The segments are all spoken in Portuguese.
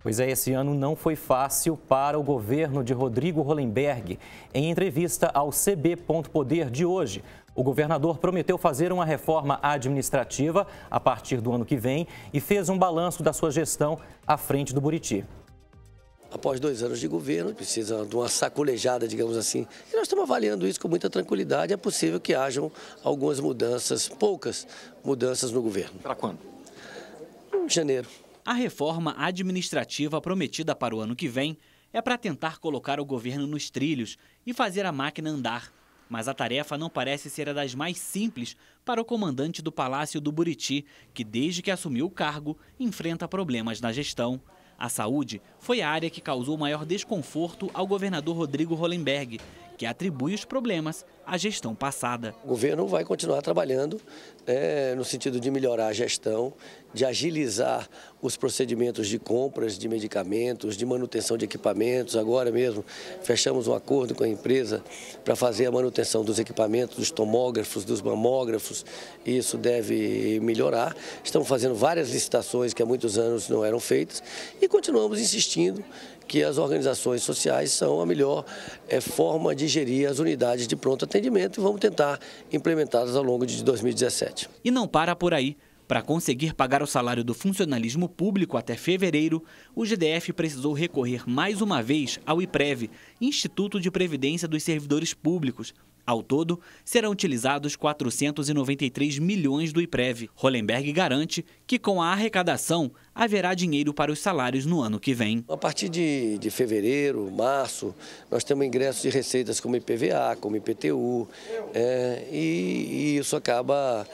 Pois é, esse ano não foi fácil para o governo de Rodrigo Hollenberg. Em entrevista ao CB.poder de hoje, o governador prometeu fazer uma reforma administrativa a partir do ano que vem e fez um balanço da sua gestão à frente do Buriti. Após dois anos de governo, precisa de uma sacolejada, digamos assim. E nós estamos avaliando isso com muita tranquilidade. É possível que hajam algumas mudanças, poucas mudanças no governo. Para quando? Em janeiro. A reforma administrativa prometida para o ano que vem é para tentar colocar o governo nos trilhos e fazer a máquina andar. Mas a tarefa não parece ser a das mais simples para o comandante do Palácio do Buriti, que desde que assumiu o cargo enfrenta problemas na gestão. A saúde foi a área que causou maior desconforto ao governador Rodrigo Hollenberg, que atribui os problemas à gestão passada. O governo vai continuar trabalhando é, no sentido de melhorar a gestão, de agilizar os procedimentos de compras de medicamentos, de manutenção de equipamentos. Agora mesmo fechamos um acordo com a empresa para fazer a manutenção dos equipamentos, dos tomógrafos, dos mamógrafos, e isso deve melhorar. Estamos fazendo várias licitações que há muitos anos não eram feitas e continuamos insistindo que as organizações sociais são a melhor é, forma de gerir as unidades de pronto atendimento e vamos tentar implementá-las ao longo de 2017. E não para por aí. Para conseguir pagar o salário do funcionalismo público até fevereiro, o GDF precisou recorrer mais uma vez ao IPREV, Instituto de Previdência dos Servidores Públicos, ao todo, serão utilizados 493 milhões do IPREV. Hollenberg garante que com a arrecadação haverá dinheiro para os salários no ano que vem. A partir de, de fevereiro, março, nós temos ingressos de receitas como IPVA, como IPTU, é, e, e isso acaba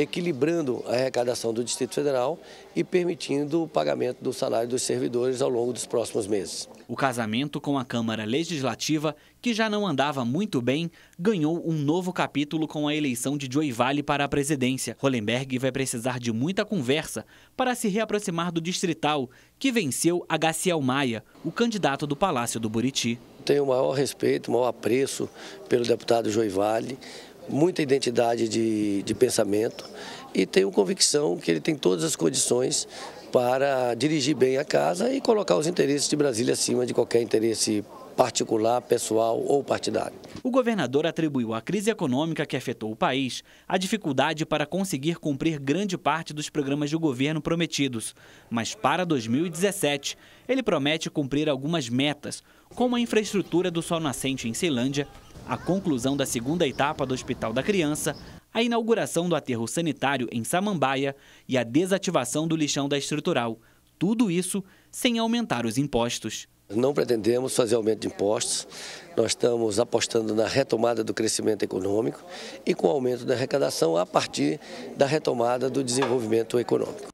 equilibrando a arrecadação do Distrito Federal e permitindo o pagamento do salário dos servidores ao longo dos próximos meses. O casamento com a Câmara Legislativa, que já não andava muito bem, ganhou um novo capítulo com a eleição de Joey Vale para a presidência. Hollenberg vai precisar de muita conversa para se reaproximar do distrital, que venceu a Gaciel Maia, o candidato do Palácio do Buriti. Tenho o maior respeito, o maior apreço pelo deputado Joey Vale, muita identidade de, de pensamento e tenho convicção que ele tem todas as condições para dirigir bem a casa e colocar os interesses de Brasília acima de qualquer interesse particular, pessoal ou partidário. O governador atribuiu à crise econômica que afetou o país a dificuldade para conseguir cumprir grande parte dos programas do governo prometidos. Mas para 2017, ele promete cumprir algumas metas, como a infraestrutura do Sol Nascente em Ceilândia a conclusão da segunda etapa do Hospital da Criança, a inauguração do aterro sanitário em Samambaia e a desativação do lixão da estrutural. Tudo isso sem aumentar os impostos. Não pretendemos fazer aumento de impostos, nós estamos apostando na retomada do crescimento econômico e com o aumento da arrecadação a partir da retomada do desenvolvimento econômico.